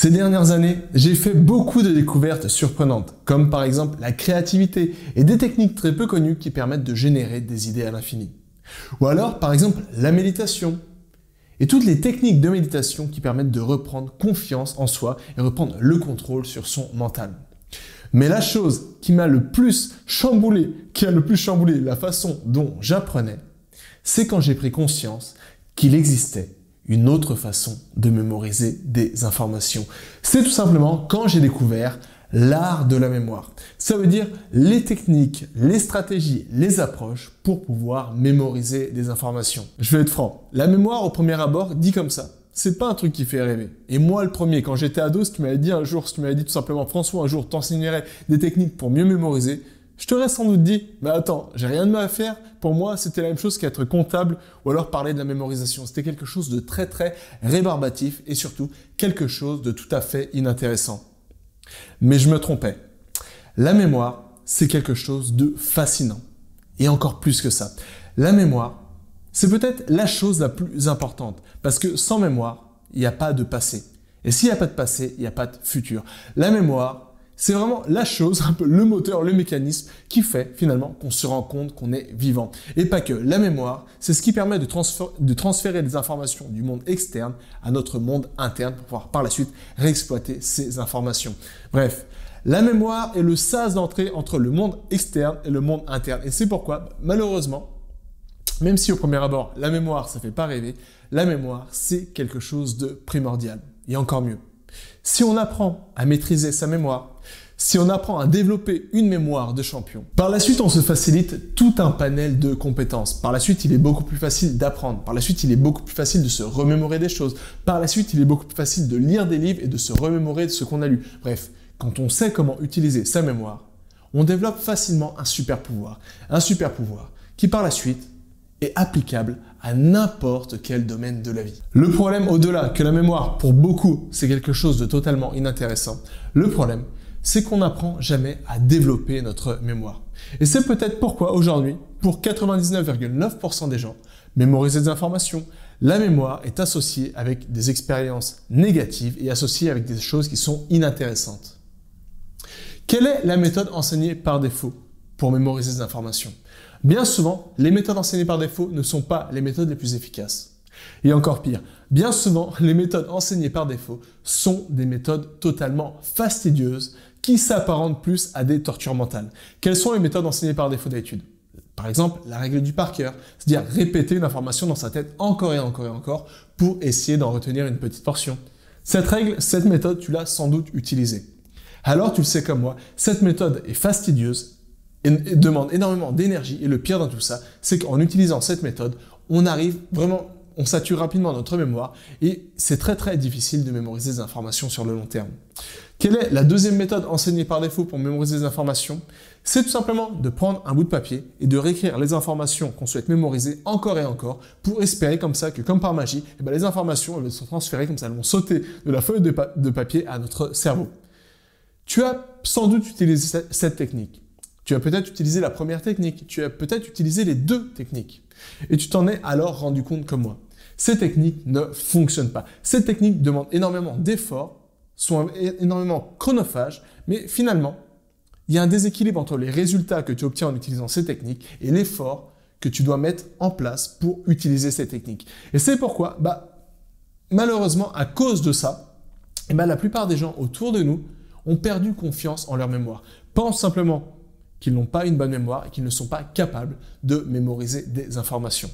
Ces dernières années, j'ai fait beaucoup de découvertes surprenantes, comme par exemple la créativité et des techniques très peu connues qui permettent de générer des idées à l'infini. Ou alors, par exemple, la méditation. Et toutes les techniques de méditation qui permettent de reprendre confiance en soi et reprendre le contrôle sur son mental. Mais la chose qui m'a le plus chamboulé, qui a le plus chamboulé la façon dont j'apprenais, c'est quand j'ai pris conscience qu'il existait une autre façon de mémoriser des informations. C'est tout simplement quand j'ai découvert l'art de la mémoire. Ça veut dire les techniques, les stratégies, les approches pour pouvoir mémoriser des informations. Je vais être franc, la mémoire au premier abord dit comme ça. C'est pas un truc qui fait rêver. Et moi, le premier, quand j'étais ado, si tu m'avais dit un jour, ce tu m'avais dit tout simplement François, un jour, t'enseignerais des techniques pour mieux mémoriser, je te sans doute dit, mais attends, j'ai rien de mal à faire. Pour moi, c'était la même chose qu'être comptable ou alors parler de la mémorisation. C'était quelque chose de très très rébarbatif et surtout quelque chose de tout à fait inintéressant. Mais je me trompais. La mémoire, c'est quelque chose de fascinant. Et encore plus que ça. La mémoire, c'est peut-être la chose la plus importante. Parce que sans mémoire, il n'y a pas de passé. Et s'il n'y a pas de passé, il n'y a pas de futur. La mémoire, c'est vraiment la chose, un peu le moteur, le mécanisme qui fait finalement qu'on se rend compte qu'on est vivant. Et pas que, la mémoire, c'est ce qui permet de, transférer, des informations du monde externe à notre monde interne pour pouvoir par la suite réexploiter ces informations. Bref, la mémoire est le sas d'entrée entre le monde externe et le monde interne. Et c'est pourquoi, malheureusement, même si au premier abord, la mémoire, ça fait pas rêver, la mémoire, c'est quelque chose de primordial. Et encore mieux, si on apprend à maîtriser sa mémoire, si on apprend à développer une mémoire de champion, par la suite on se facilite tout un panel de compétences. Par la suite il est beaucoup plus facile d'apprendre. Par la suite il est beaucoup plus facile de se remémorer des choses. Par la suite il est beaucoup plus facile de lire des livres et de se remémorer de ce qu'on a lu. Bref, quand on sait comment utiliser sa mémoire, on développe facilement un super pouvoir. Un super pouvoir qui par la suite est applicable à n'importe quel domaine de la vie. Le problème, au-delà que la mémoire, pour beaucoup, c'est quelque chose de totalement inintéressant, le problème, c'est qu'on n'apprend jamais à développer notre mémoire. Et c'est peut-être pourquoi aujourd'hui, pour 99,9% des gens, mémoriser des informations, la mémoire est associée avec des expériences négatives et associée avec des choses qui sont inintéressantes. Quelle est la méthode enseignée par défaut pour mémoriser des informations Bien souvent, les méthodes enseignées par défaut ne sont pas les méthodes les plus efficaces. Et encore pire, bien souvent, les méthodes enseignées par défaut sont des méthodes totalement fastidieuses qui s'apparentent plus à des tortures mentales. Quelles sont les méthodes enseignées par défaut d'étude Par exemple, la règle du par cœur, c'est-à-dire répéter une information dans sa tête encore et encore et encore pour essayer d'en retenir une petite portion. Cette règle, cette méthode, tu l'as sans doute utilisée. Alors tu le sais comme moi, cette méthode est fastidieuse, demande énormément d'énergie. Et le pire dans tout ça, c'est qu'en utilisant cette méthode, on arrive vraiment, on sature rapidement notre mémoire et c'est très très difficile de mémoriser des informations sur le long terme. Quelle est la deuxième méthode enseignée par défaut pour mémoriser des informations C'est tout simplement de prendre un bout de papier et de réécrire les informations qu'on souhaite mémoriser encore et encore pour espérer comme ça que, comme par magie, eh ben, les informations elles se transférées comme ça, elles vont sauter de la feuille de papier à notre cerveau. Tu as sans doute utilisé cette technique. Tu as peut-être utilisé la première technique, tu as peut-être utilisé les deux techniques. Et tu t'en es alors rendu compte comme moi. Ces techniques ne fonctionnent pas. Ces techniques demandent énormément d'efforts, sont énormément chronophages, mais finalement, il y a un déséquilibre entre les résultats que tu obtiens en utilisant ces techniques et l'effort que tu dois mettre en place pour utiliser ces techniques. Et c'est pourquoi, bah, malheureusement, à cause de ça, eh ben, la plupart des gens autour de nous ont perdu confiance en leur mémoire. Pense simplement qu'ils n'ont pas une bonne mémoire et qu'ils ne sont pas capables de mémoriser des informations.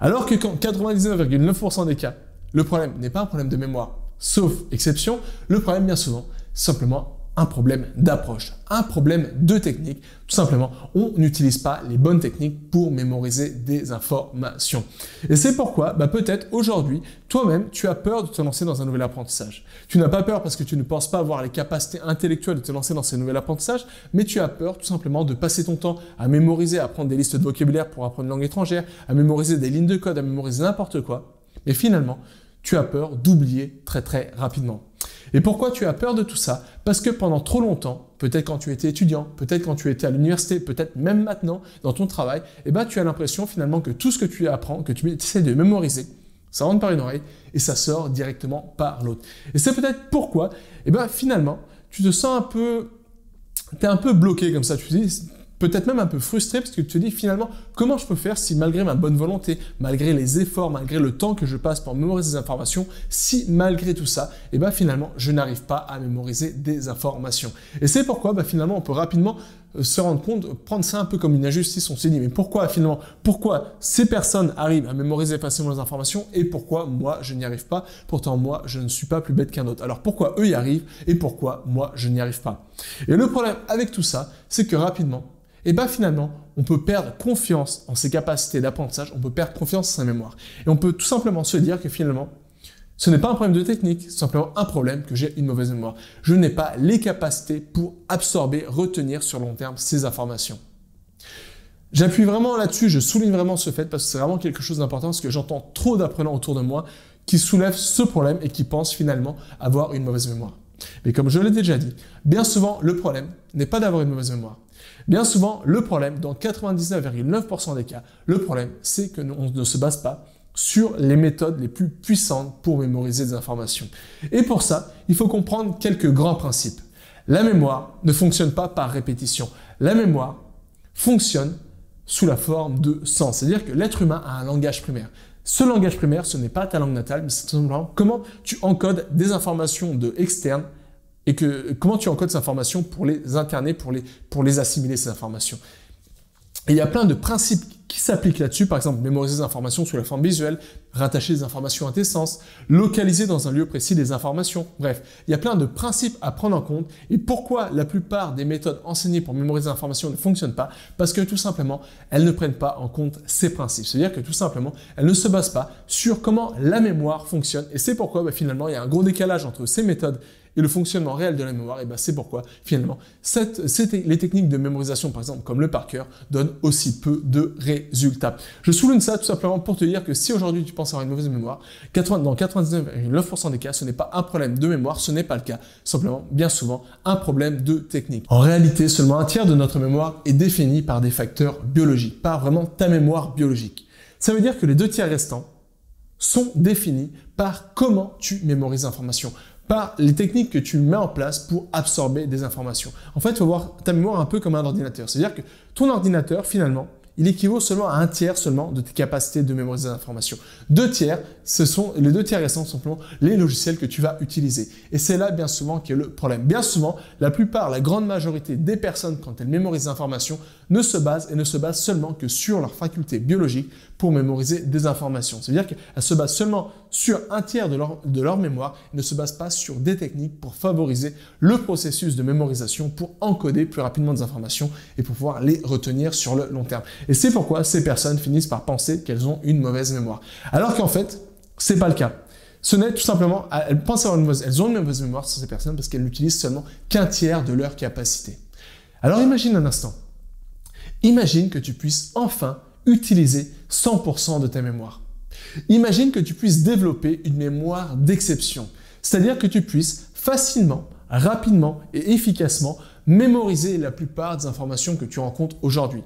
Alors que quand 99,9% des cas, le problème n'est pas un problème de mémoire, sauf exception, le problème bien souvent, simplement un problème d'approche, un problème de technique. Tout simplement, on n'utilise pas les bonnes techniques pour mémoriser des informations. Et c'est pourquoi, bah peut-être aujourd'hui, toi-même, tu as peur de te lancer dans un nouvel apprentissage. Tu n'as pas peur parce que tu ne penses pas avoir les capacités intellectuelles de te lancer dans ce nouvel apprentissage, mais tu as peur tout simplement de passer ton temps à mémoriser, à apprendre des listes de vocabulaire pour apprendre une langue étrangère, à mémoriser des lignes de code, à mémoriser n'importe quoi. Mais finalement, tu as peur d'oublier très très rapidement. Et pourquoi tu as peur de tout ça Parce que pendant trop longtemps, peut-être quand tu étais étudiant, peut-être quand tu étais à l'université, peut-être même maintenant dans ton travail, eh ben, tu as l'impression finalement que tout ce que tu apprends, que tu essaies de mémoriser, ça rentre par une oreille et ça sort directement par l'autre. Et c'est peut-être pourquoi, eh ben, finalement, tu te sens un peu... un peu bloqué comme ça, tu dis, peut-être même un peu frustré parce que tu te dis finalement comment je peux faire si malgré ma bonne volonté, malgré les efforts, malgré le temps que je passe pour mémoriser des informations, si malgré tout ça, et eh ben finalement je n'arrive pas à mémoriser des informations. Et c'est pourquoi ben, finalement on peut rapidement euh, se rendre compte, prendre ça un peu comme une injustice, on s'est dit mais pourquoi finalement, pourquoi ces personnes arrivent à mémoriser facilement les informations et pourquoi moi je n'y arrive pas, pourtant moi je ne suis pas plus bête qu'un autre. Alors pourquoi eux y arrivent et pourquoi moi je n'y arrive pas. Et le problème avec tout ça, c'est que rapidement, et eh bien finalement, on peut perdre confiance en ses capacités d'apprentissage, on peut perdre confiance en sa mémoire. Et on peut tout simplement se dire que finalement, ce n'est pas un problème de technique, c'est simplement un problème que j'ai une mauvaise mémoire. Je n'ai pas les capacités pour absorber, retenir sur long terme ces informations. J'appuie vraiment là-dessus, je souligne vraiment ce fait parce que c'est vraiment quelque chose d'important parce que j'entends trop d'apprenants autour de moi qui soulèvent ce problème et qui pensent finalement avoir une mauvaise mémoire. Mais comme je l'ai déjà dit, bien souvent le problème n'est pas d'avoir une mauvaise mémoire. Bien souvent, le problème, dans 99,9% des cas, le problème, c'est que on ne se base pas sur les méthodes les plus puissantes pour mémoriser des informations. Et pour ça, il faut comprendre quelques grands principes. La mémoire ne fonctionne pas par répétition. La mémoire fonctionne sous la forme de sens. C'est-à-dire que l'être humain a un langage primaire. Ce langage primaire, ce n'est pas ta langue natale, mais c'est simplement comment tu encodes des informations de externes et que comment tu encodes ces informations pour les incarner, pour les, pour les assimiler ces informations. Et il y a plein de principes qui s'appliquent là-dessus, par exemple mémoriser des informations sous la forme visuelle, rattacher des informations à tes sens, localiser dans un lieu précis des informations. Bref, il y a plein de principes à prendre en compte et pourquoi la plupart des méthodes enseignées pour mémoriser des informations ne fonctionnent pas parce que tout simplement, elles ne prennent pas en compte ces principes. C'est-à-dire que tout simplement, elles ne se basent pas sur comment la mémoire fonctionne et c'est pourquoi bah, finalement, il y a un gros décalage entre ces méthodes et le fonctionnement réel de la mémoire, et eh ben, c'est pourquoi finalement les techniques de mémorisation, par exemple comme le par cœur, donnent aussi peu de résultats. Je souligne ça tout simplement pour te dire que si aujourd'hui tu penses avoir une mauvaise mémoire, dans 99,9% des cas, ce n'est pas un problème de mémoire, ce n'est pas le cas, simplement bien souvent un problème de technique. En réalité, seulement un tiers de notre mémoire est défini par des facteurs biologiques, pas vraiment ta mémoire biologique. Ça veut dire que les deux tiers restants sont définis par comment tu mémorises l'information, par les techniques que tu mets en place pour absorber des informations. En fait, il faut voir ta mémoire un peu comme un ordinateur. C'est-à-dire que ton ordinateur, finalement, il équivaut seulement à un tiers seulement de tes capacités de mémoriser informations. Deux tiers, ce sont les deux tiers restants sont simplement les logiciels que tu vas utiliser. Et c'est là bien souvent est le problème. Bien souvent, la plupart, la grande majorité des personnes quand elles mémorisent des informations, ne se basent et ne se basent seulement que sur leur faculté biologique pour mémoriser des informations. C'est-à-dire qu'elles se basent seulement sur un tiers de leur, de leur mémoire ne se basent pas sur des techniques pour favoriser le processus de mémorisation, pour encoder plus rapidement des informations et pour pouvoir les retenir sur le long terme. Et c'est pourquoi ces personnes finissent par penser qu'elles ont une mauvaise mémoire. Alors qu'en fait, ce n'est pas le cas. Ce n'est tout simplement, elles pensent elles ont une mauvaise mémoire sur ces personnes parce qu'elles n'utilisent seulement qu'un tiers de leur capacité. Alors imagine un instant. Imagine que tu puisses enfin utiliser 100% de ta mémoire. Imagine que tu puisses développer une mémoire d'exception, c'est-à-dire que tu puisses facilement, rapidement et efficacement mémoriser la plupart des informations que tu rencontres aujourd'hui.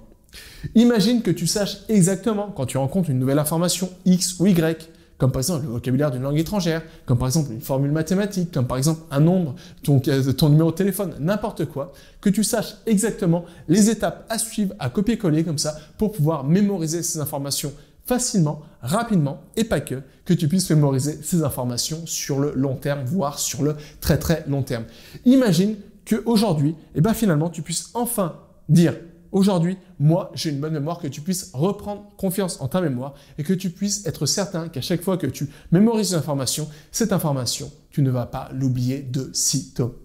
Imagine que tu saches exactement quand tu rencontres une nouvelle information X ou Y, comme par exemple le vocabulaire d'une langue étrangère, comme par exemple une formule mathématique, comme par exemple un nombre, ton, euh, ton numéro de téléphone, n'importe quoi, que tu saches exactement les étapes à suivre, à copier-coller comme ça, pour pouvoir mémoriser ces informations facilement, rapidement et pas que, que tu puisses mémoriser ces informations sur le long terme, voire sur le très très long terme. Imagine qu'aujourd'hui, eh ben finalement, tu puisses enfin dire aujourd'hui, moi, j'ai une bonne mémoire, que tu puisses reprendre confiance en ta mémoire et que tu puisses être certain qu'à chaque fois que tu mémorises une information, cette information, tu ne vas pas l'oublier de tôt.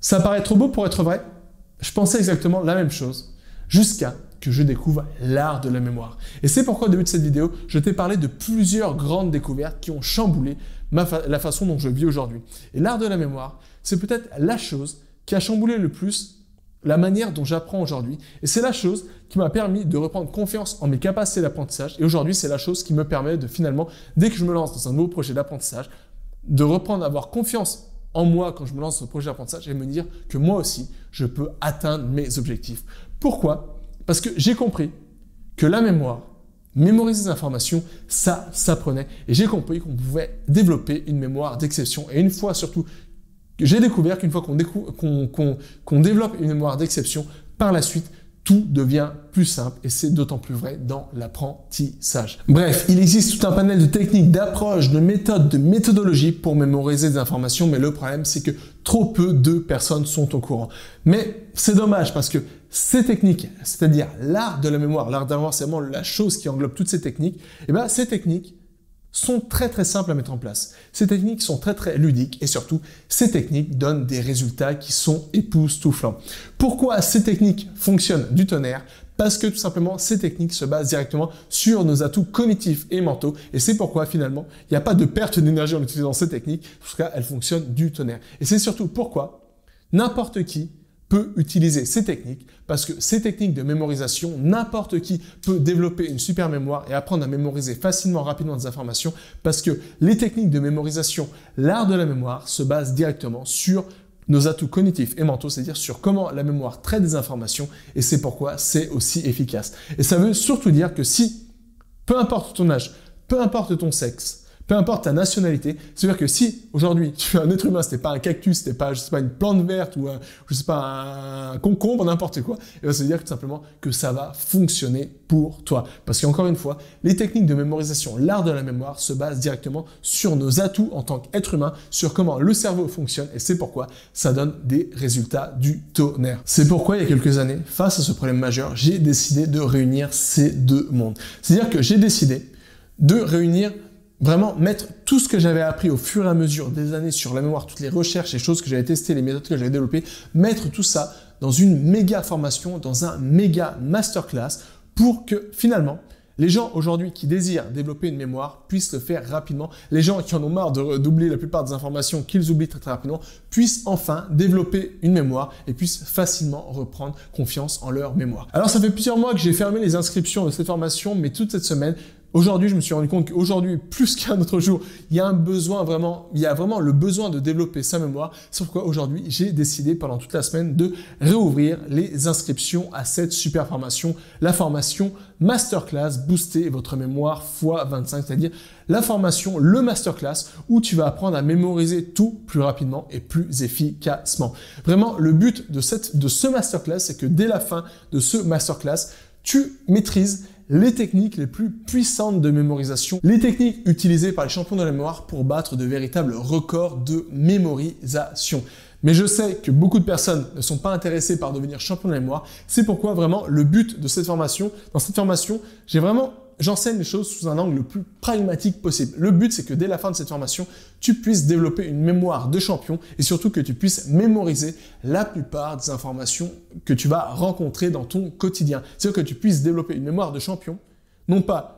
Ça paraît trop beau pour être vrai Je pensais exactement la même chose jusqu'à que je découvre l'art de la mémoire. Et c'est pourquoi au début de cette vidéo, je t'ai parlé de plusieurs grandes découvertes qui ont chamboulé la façon dont je vis aujourd'hui. Et l'art de la mémoire, c'est peut-être la chose qui a chamboulé le plus la manière dont j'apprends aujourd'hui. Et c'est la chose qui m'a permis de reprendre confiance en mes capacités d'apprentissage. Et aujourd'hui, c'est la chose qui me permet de finalement, dès que je me lance dans un nouveau projet d'apprentissage, de reprendre à avoir confiance en moi quand je me lance dans ce projet d'apprentissage et me dire que moi aussi, je peux atteindre mes objectifs. Pourquoi Parce que j'ai compris que la mémoire, mémoriser des informations, ça s'apprenait. Et j'ai compris qu'on pouvait développer une mémoire d'exception. Et une fois surtout j'ai découvert qu'une fois qu'on développe une mémoire d'exception, par la suite, tout devient plus simple et c'est d'autant plus vrai dans l'apprentissage. Bref, il existe tout un panel de techniques, d'approches, de méthodes, de méthodologies pour mémoriser des informations, mais le problème c'est que trop peu de personnes sont au courant. Mais c'est dommage parce que ces techniques, c'est-à-dire l'art de la mémoire, l'art d'avoir c'est la chose qui englobe toutes ces techniques, et eh ben, ces techniques sont très très simples à mettre en place. Ces techniques sont très très ludiques et surtout ces techniques donnent des résultats qui sont époustouflants. Pourquoi ces techniques fonctionnent du tonnerre parce que tout simplement ces techniques se basent directement sur nos atouts cognitifs et mentaux et c'est pourquoi finalement il n'y a pas de perte d'énergie en utilisant ces techniques, en tout fonctionnent du tonnerre. Et c'est surtout pourquoi n'importe qui peut utiliser ces techniques parce que ces techniques de mémorisation, n'importe qui peut développer une super mémoire et apprendre à mémoriser facilement, rapidement des informations parce que les techniques de mémorisation, l'art de la mémoire se base directement sur nos atouts cognitifs et mentaux, c'est-à-dire sur comment la mémoire traite des informations et c'est pourquoi c'est aussi efficace. Et ça veut surtout dire que si, peu importe ton âge, peu importe ton sexe, peu importe ta nationalité. C'est-à-dire que si aujourd'hui tu es un être humain, c'était pas un cactus, c'était pas, pas, une plante verte ou un, je sais pas, un concombre, n'importe quoi, et eh ben, ça veut dire tout simplement que ça va fonctionner pour toi. Parce qu'encore une fois, les techniques de mémorisation, l'art de la mémoire se basent directement sur nos atouts en tant qu'être humain, sur comment le cerveau fonctionne et c'est pourquoi ça donne des résultats du tonnerre. C'est pourquoi il y a quelques années, face à ce problème majeur, j'ai décidé de réunir ces deux mondes. C'est-à-dire que j'ai décidé de réunir vraiment mettre tout ce que j'avais appris au fur et à mesure des années sur la mémoire, toutes les recherches, les choses que j'avais testées, les méthodes que j'avais développées, mettre tout ça dans une méga formation, dans un méga masterclass pour que finalement, les gens aujourd'hui qui désirent développer une mémoire puissent le faire rapidement. Les gens qui en ont marre de redoubler la plupart des informations qu'ils oublient très très rapidement puissent enfin développer une mémoire et puissent facilement reprendre confiance en leur mémoire. Alors ça fait plusieurs mois que j'ai fermé les inscriptions de cette formation, mais toute cette semaine, Aujourd'hui, je me suis rendu compte qu'aujourd'hui, plus qu'un autre jour, il y a un besoin vraiment, il y a vraiment le besoin de développer sa mémoire. C'est pourquoi aujourd'hui, j'ai décidé pendant toute la semaine de réouvrir les inscriptions à cette super formation, la formation Masterclass Booster votre mémoire x25, c'est-à-dire la formation, le masterclass, où tu vas apprendre à mémoriser tout plus rapidement et plus efficacement. Vraiment, le but de, cette, de ce masterclass, c'est que dès la fin de ce masterclass, tu maîtrises les techniques les plus puissantes de mémorisation, les techniques utilisées par les champions de la mémoire pour battre de véritables records de mémorisation. Mais je sais que beaucoup de personnes ne sont pas intéressées par devenir champion de la mémoire. C'est pourquoi vraiment le but de cette formation, dans cette formation, j'ai vraiment j'enseigne les choses sous un angle le plus pragmatique possible. Le but, c'est que dès la fin de cette formation, tu puisses développer une mémoire de champion et surtout que tu puisses mémoriser la plupart des informations que tu vas rencontrer dans ton quotidien. C'est-à-dire que tu puisses développer une mémoire de champion, non pas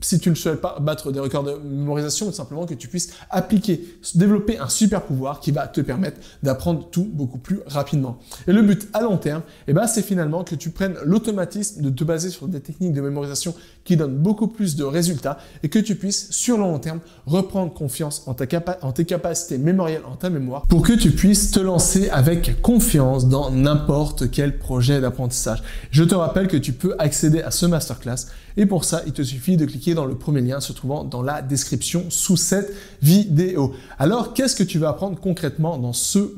si tu ne souhaites pas battre des records de mémorisation, mais simplement que tu puisses appliquer, développer un super pouvoir qui va te permettre d'apprendre tout beaucoup plus rapidement. Et le but à long terme, eh ben, c'est finalement que tu prennes l'automatisme de te baser sur des techniques de mémorisation qui donne beaucoup plus de résultats et que tu puisses, sur le long terme, reprendre confiance en, ta en tes capacités mémorielles, en ta mémoire, pour que tu puisses te lancer avec confiance dans n'importe quel projet d'apprentissage. Je te rappelle que tu peux accéder à ce masterclass et pour ça, il te suffit de cliquer dans le premier lien se trouvant dans la description sous cette vidéo. Alors, qu'est-ce que tu vas apprendre concrètement dans, ce,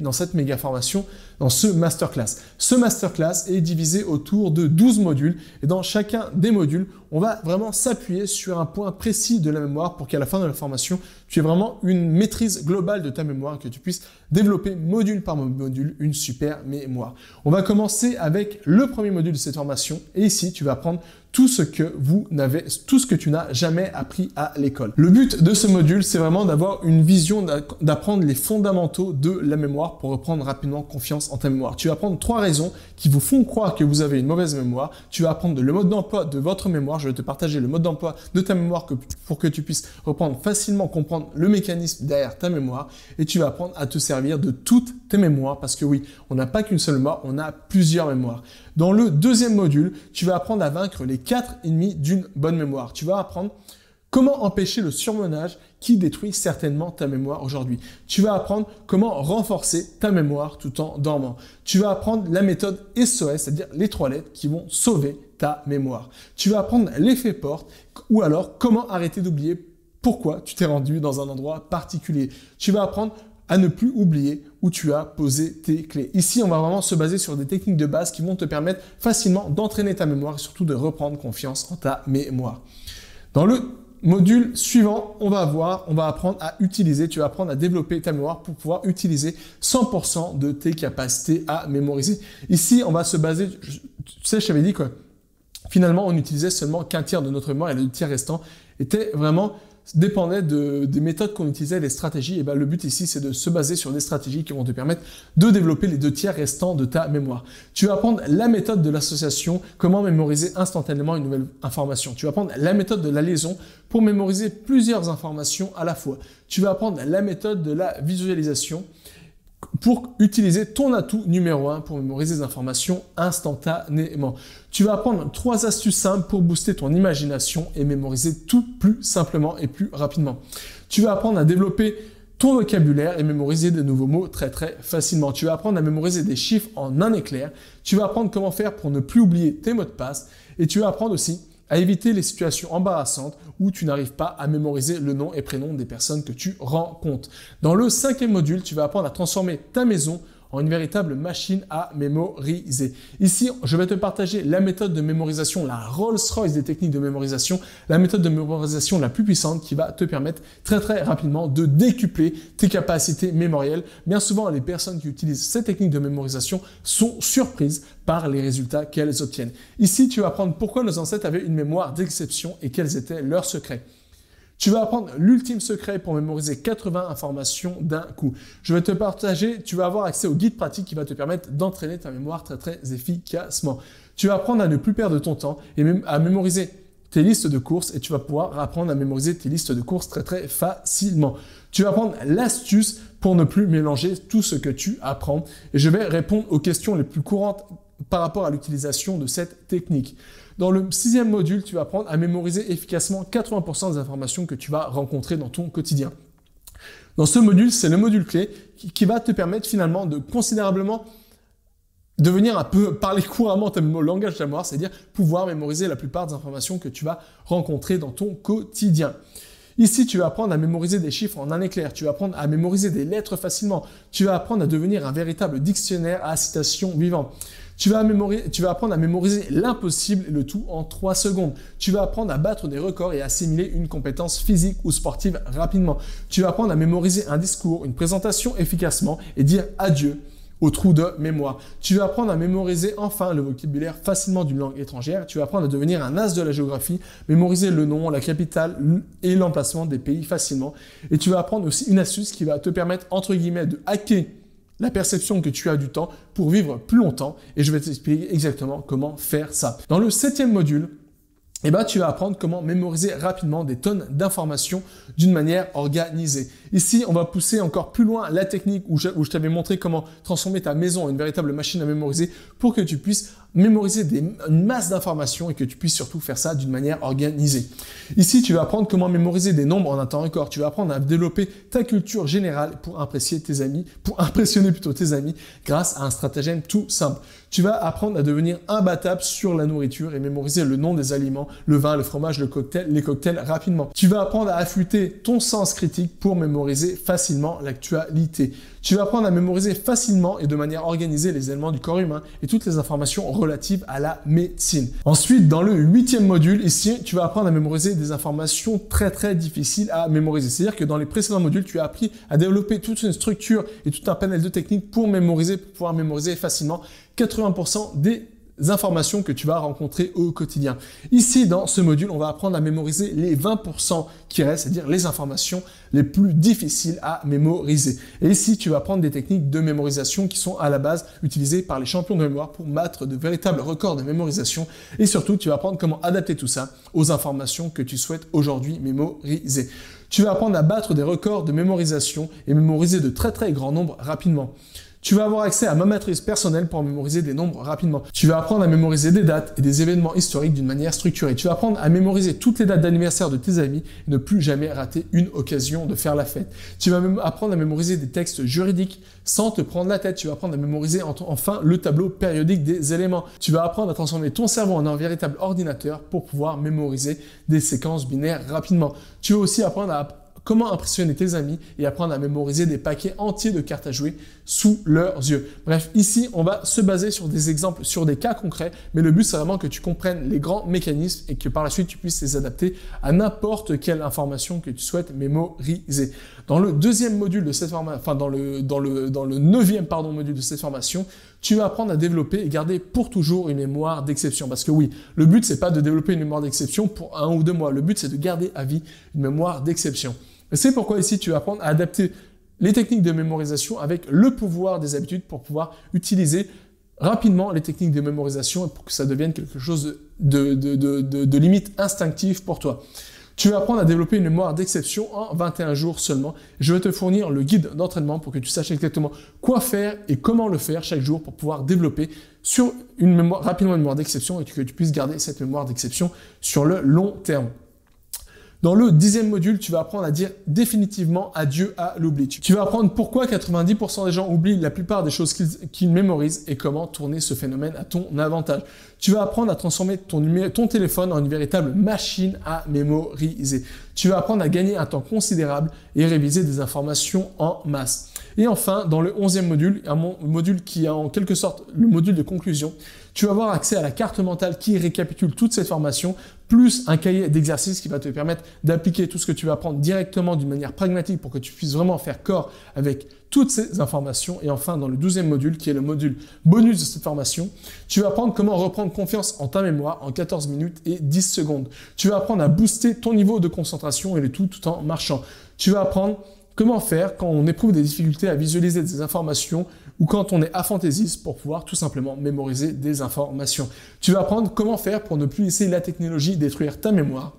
dans cette méga formation ce masterclass. Ce masterclass est divisé autour de 12 modules et dans chacun des modules, on va vraiment s'appuyer sur un point précis de la mémoire pour qu'à la fin de la formation, tu aies vraiment une maîtrise globale de ta mémoire, que tu puisses développer module par module une super mémoire. On va commencer avec le premier module de cette formation et ici, tu vas apprendre tout ce que vous n'avez, tout ce que tu n'as jamais appris à l'école. Le but de ce module, c'est vraiment d'avoir une vision, d'apprendre les fondamentaux de la mémoire pour reprendre rapidement confiance en ta mémoire. Tu vas apprendre trois raisons qui vous font croire que vous avez une mauvaise mémoire. Tu vas apprendre le mode d'emploi de votre mémoire je vais te partager le mode d'emploi de ta mémoire pour que tu puisses reprendre facilement, comprendre le mécanisme derrière ta mémoire et tu vas apprendre à te servir de toutes tes mémoires parce que oui, on n'a pas qu'une seule mémoire, on a plusieurs mémoires. Dans le deuxième module, tu vas apprendre à vaincre les quatre ennemis d'une bonne mémoire. Tu vas apprendre comment empêcher le surmenage qui détruit certainement ta mémoire aujourd'hui. Tu vas apprendre comment renforcer ta mémoire tout en dormant. Tu vas apprendre la méthode SOS, c'est-à-dire les trois lettres qui vont sauver ta mémoire. Tu vas apprendre l'effet porte ou alors comment arrêter d'oublier pourquoi tu t'es rendu dans un endroit particulier. Tu vas apprendre à ne plus oublier où tu as posé tes clés. Ici, on va vraiment se baser sur des techniques de base qui vont te permettre facilement d'entraîner ta mémoire et surtout de reprendre confiance en ta mémoire. Dans le Module suivant, on va voir, on va apprendre à utiliser, tu vas apprendre à développer ta mémoire pour pouvoir utiliser 100% de tes capacités à mémoriser. Ici, on va se baser, tu sais, je t'avais dit que finalement, on utilisait seulement qu'un tiers de notre mémoire et le tiers restant était vraiment dépendait de, des méthodes qu'on utilisait, des stratégies. Et ben, le but ici, c'est de se baser sur des stratégies qui vont te permettre de développer les deux tiers restants de ta mémoire. Tu vas apprendre la méthode de l'association, comment mémoriser instantanément une nouvelle information. Tu vas apprendre la méthode de la liaison pour mémoriser plusieurs informations à la fois. Tu vas apprendre la méthode de la visualisation pour utiliser ton atout numéro 1 pour mémoriser des informations instantanément. Tu vas apprendre trois astuces simples pour booster ton imagination et mémoriser tout plus simplement et plus rapidement. Tu vas apprendre à développer ton vocabulaire et mémoriser de nouveaux mots très très facilement. Tu vas apprendre à mémoriser des chiffres en un éclair. Tu vas apprendre comment faire pour ne plus oublier tes mots de passe. Et tu vas apprendre aussi à éviter les situations embarrassantes où tu n'arrives pas à mémoriser le nom et prénom des personnes que tu rencontres. Dans le cinquième module, tu vas apprendre à transformer ta maison en une véritable machine à mémoriser. Ici, je vais te partager la méthode de mémorisation, la Rolls-Royce des techniques de mémorisation, la méthode de mémorisation la plus puissante qui va te permettre très très rapidement de décupler tes capacités mémorielles. Bien souvent, les personnes qui utilisent ces techniques de mémorisation sont surprises par les résultats qu'elles obtiennent. Ici, tu vas apprendre pourquoi nos ancêtres avaient une mémoire d'exception et quels étaient leurs secrets. Tu vas apprendre l'ultime secret pour mémoriser 80 informations d'un coup. Je vais te partager, tu vas avoir accès au guide pratique qui va te permettre d'entraîner ta mémoire très très efficacement. Tu vas apprendre à ne plus perdre ton temps et même à mémoriser tes listes de courses et tu vas pouvoir apprendre à mémoriser tes listes de courses très très facilement. Tu vas apprendre l'astuce pour ne plus mélanger tout ce que tu apprends et je vais répondre aux questions les plus courantes par rapport à l'utilisation de cette technique. Dans le sixième module, tu vas apprendre à mémoriser efficacement 80% des informations que tu vas rencontrer dans ton quotidien. Dans ce module, c'est le module clé qui, va te permettre finalement de considérablement devenir un peu parler couramment ton langage de mémoire, c'est-à-dire pouvoir mémoriser la plupart des informations que tu vas rencontrer dans ton quotidien. Ici, tu vas apprendre à mémoriser des chiffres en un éclair, tu vas apprendre à mémoriser des lettres facilement, tu vas apprendre à devenir un véritable dictionnaire à citation vivant. Tu vas, apprendre à mémoriser l'impossible et le tout en 3 secondes. Tu vas apprendre à battre des records et assimiler une compétence physique ou sportive rapidement. Tu vas apprendre à mémoriser un discours, une présentation efficacement et dire adieu au trou de mémoire. Tu vas apprendre à mémoriser enfin le vocabulaire facilement d'une langue étrangère. Tu vas apprendre à devenir un as de la géographie, mémoriser le nom, la capitale et l'emplacement des pays facilement. Et tu vas apprendre aussi une astuce qui va te permettre, entre guillemets, de hacker la perception que tu as du temps pour vivre plus longtemps. Et je vais t'expliquer exactement comment faire ça. Dans le septième module, eh ben, tu vas apprendre comment mémoriser rapidement des tonnes d'informations d'une manière organisée. Ici, on va pousser encore plus loin la technique où je t'avais montré comment transformer ta maison en une véritable machine à mémoriser pour que tu puisses mémoriser des, une masse d'informations et que tu puisses surtout faire ça d'une manière organisée. Ici, tu vas apprendre comment mémoriser des nombres en un temps record. Tu vas apprendre à développer ta culture générale pour impressionner tes amis, pour impressionner plutôt tes amis grâce à un stratagème tout simple. Tu vas apprendre à devenir imbattable sur la nourriture et mémoriser le nom des aliments, le vin, le fromage, le cocktail, les cocktails rapidement. Tu vas apprendre à affûter ton sens critique pour mémoriser facilement l'actualité. Tu vas apprendre à mémoriser facilement et de manière organisée les éléments du corps humain et toutes les informations relative à la médecine. Ensuite, dans le huitième module, eh ici, tu vas apprendre à mémoriser des informations très très difficiles à mémoriser. C'est-à-dire que dans les précédents modules, tu as appris à développer toute une structure et tout un panel de techniques pour mémoriser, pour pouvoir mémoriser facilement 80% des informations que tu vas rencontrer au quotidien. Ici, dans ce module, on va apprendre à mémoriser les 20% qui restent, c'est-à-dire les informations les plus difficiles à mémoriser. Et ici, tu vas apprendre des techniques de mémorisation qui sont à la base utilisées par les champions de mémoire pour battre de véritables records de mémorisation. Et surtout, tu vas apprendre comment adapter tout ça aux informations que tu souhaites aujourd'hui mémoriser. Tu vas apprendre à battre des records de mémorisation et mémoriser de très très grands nombres rapidement. Tu vas avoir accès à ma matrice personnelle pour mémoriser des nombres rapidement. Tu vas apprendre à mémoriser des dates et des événements historiques d'une manière structurée. Tu vas apprendre à mémoriser toutes les dates d'anniversaire de tes amis et ne plus jamais rater une occasion de faire la fête. Tu vas même apprendre à mémoriser des textes juridiques sans te prendre la tête. Tu vas apprendre à mémoriser enfin le tableau périodique des éléments. Tu vas apprendre à transformer ton cerveau en un véritable ordinateur pour pouvoir mémoriser des séquences binaires rapidement. Tu vas aussi apprendre à comment impressionner tes amis et apprendre à mémoriser des paquets entiers de cartes à jouer sous leurs yeux. Bref, ici, on va se baser sur des exemples, sur des cas concrets, mais le but, c'est vraiment que tu comprennes les grands mécanismes et que par la suite, tu puisses les adapter à n'importe quelle information que tu souhaites mémoriser. Dans le deuxième module de cette formation, enfin, dans le, dans le, dans le neuvième, pardon, module de cette formation, tu vas apprendre à développer et garder pour toujours une mémoire d'exception. Parce que oui, le but, c'est pas de développer une mémoire d'exception pour un ou deux mois. Le but, c'est de garder à vie une mémoire d'exception. C'est pourquoi ici, tu vas apprendre à adapter les techniques de mémorisation avec le pouvoir des habitudes pour pouvoir utiliser rapidement les techniques de mémorisation et pour que ça devienne quelque chose de, limite instinctif pour toi. Tu vas apprendre à développer une mémoire d'exception en 21 jours seulement. Je vais te fournir le guide d'entraînement pour que tu saches exactement quoi faire et comment le faire chaque jour pour pouvoir développer sur une mémoire, rapidement une mémoire d'exception et que tu puisses garder cette mémoire d'exception sur le long terme. Dans le dixième module, tu vas apprendre à dire définitivement adieu à l'oubli. Tu vas apprendre pourquoi 90% des gens oublient la plupart des choses qu'ils mémorisent et comment tourner ce phénomène à ton avantage. Tu vas apprendre à transformer ton, ton téléphone en une véritable machine à mémoriser. Tu vas apprendre à gagner un temps considérable et réviser des informations en masse. Et enfin, dans le onzième module, un module qui est en quelque sorte le module de conclusion, tu vas avoir accès à la carte mentale qui récapitule toute cette formation plus un cahier d'exercices qui va te permettre d'appliquer tout ce que tu vas apprendre directement d'une manière pragmatique pour que tu puisses vraiment faire corps avec toutes ces informations. Et enfin, dans le douzième module, qui est le module bonus de cette formation, tu vas apprendre comment reprendre confiance en ta mémoire en 14 minutes et 10 secondes. Tu vas apprendre à booster ton niveau de concentration et le tout tout en marchant. Tu vas apprendre comment faire quand on éprouve des difficultés à visualiser des informations ou quand on est à Fantasy pour pouvoir tout simplement mémoriser des informations. Tu vas apprendre comment faire pour ne plus laisser la technologie détruire ta mémoire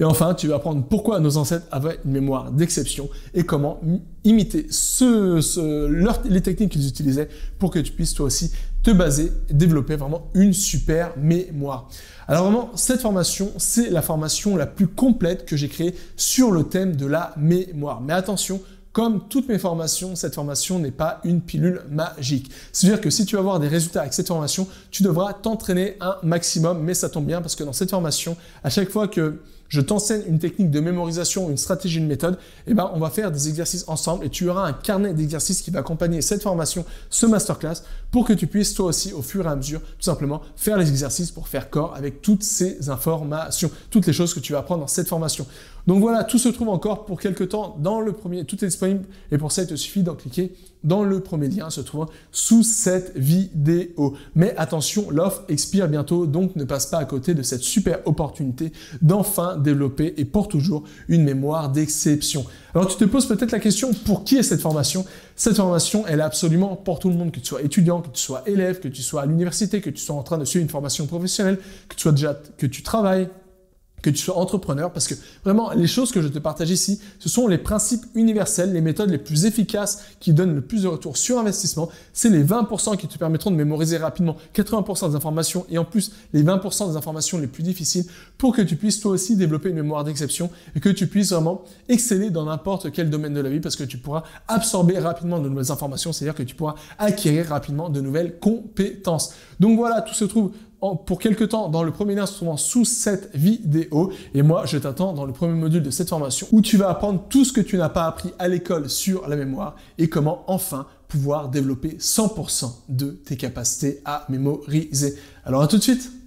et enfin, tu vas apprendre pourquoi nos ancêtres avaient une mémoire d'exception et comment imiter les techniques qu'ils utilisaient pour que tu puisses toi aussi te baser, et développer vraiment une super mémoire. Alors vraiment, cette formation, c'est la formation la plus complète que j'ai créée sur le thème de la mémoire. Mais attention, comme toutes mes formations, cette formation n'est pas une pilule magique. C'est-à-dire que si tu vas avoir des résultats avec cette formation, tu devras t'entraîner un maximum, mais ça tombe bien parce que dans cette formation, à chaque fois que je t'enseigne une technique de mémorisation, une stratégie, une méthode, eh ben, on va faire des exercices ensemble et tu auras un carnet d'exercices qui va accompagner cette formation, ce masterclass, pour que tu puisses toi aussi, au fur et à mesure, tout simplement faire les exercices pour faire corps avec toutes ces informations, toutes les choses que tu vas apprendre dans cette formation. Donc voilà, tout se trouve encore pour quelques temps dans le premier, tout est disponible et pour ça, il te suffit d'en cliquer dans le premier lien se trouvant sous cette vidéo. Mais attention, l'offre expire bientôt, donc ne passe pas à côté de cette super opportunité d'enfin développer et pour toujours une mémoire d'exception. Alors tu te poses peut-être la question, pour qui est cette formation Cette formation, elle est absolument pour tout le monde, que tu sois étudiant, que tu sois élève, que tu sois à l'université, que tu sois en train de suivre une formation professionnelle, que tu sois déjà, que tu travailles, que tu sois entrepreneur, parce que vraiment, les choses que je te partage ici, ce sont les principes universels, les méthodes les plus efficaces qui donnent le plus de retour sur investissement. C'est les 20% qui te permettront de mémoriser rapidement 80% des informations et en plus les 20% des informations les plus difficiles pour que tu puisses toi aussi développer une mémoire d'exception et que tu puisses vraiment exceller dans n'importe quel domaine de la vie parce que tu pourras absorber rapidement de nouvelles informations, c'est-à-dire que tu pourras acquérir rapidement de nouvelles compétences. Donc voilà, tout se trouve pour quelques temps dans le premier lien sous cette vidéo. Et moi, je t'attends dans le premier module de cette formation où tu vas apprendre tout ce que tu n'as pas appris à l'école sur la mémoire et comment enfin pouvoir développer 100% de tes capacités à mémoriser. Alors à tout de suite